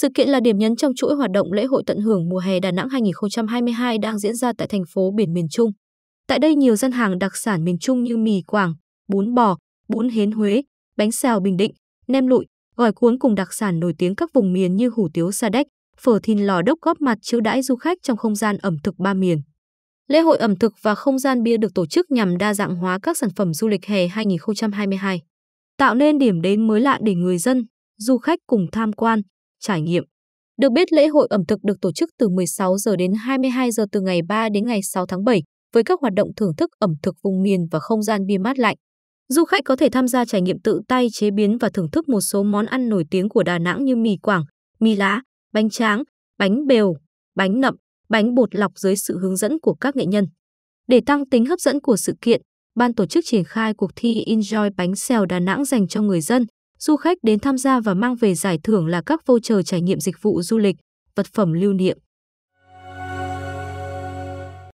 Sự kiện là điểm nhấn trong chuỗi hoạt động lễ hội tận hưởng mùa hè Đà Nẵng 2022 đang diễn ra tại thành phố biển miền Trung. Tại đây nhiều gian hàng đặc sản miền Trung như mì Quảng, bún bò, bún hến Huế, bánh xèo Bình Định, nem lụi, gỏi cuốn cùng đặc sản nổi tiếng các vùng miền như hủ tiếu sa đéc, phở thìn lò đốc góp mặt chiêu đãi du khách trong không gian ẩm thực ba miền. Lễ hội ẩm thực và không gian bia được tổ chức nhằm đa dạng hóa các sản phẩm du lịch hè 2022, tạo nên điểm đến mới lạ để người dân, du khách cùng tham quan, trải nghiệm. Được biết lễ hội ẩm thực được tổ chức từ 16 giờ đến 22 giờ từ ngày 3 đến ngày 6 tháng 7 với các hoạt động thưởng thức ẩm thực vùng miền và không gian bia mát lạnh. Du khách có thể tham gia trải nghiệm tự tay chế biến và thưởng thức một số món ăn nổi tiếng của Đà Nẵng như mì Quảng, mì lá, bánh tráng, bánh bèo, bánh nậm, bánh bột lọc dưới sự hướng dẫn của các nghệ nhân. Để tăng tính hấp dẫn của sự kiện, ban tổ chức triển khai cuộc thi Enjoy bánh xèo Đà Nẵng dành cho người dân, Du khách đến tham gia và mang về giải thưởng là các voucher trải nghiệm dịch vụ du lịch, vật phẩm lưu niệm.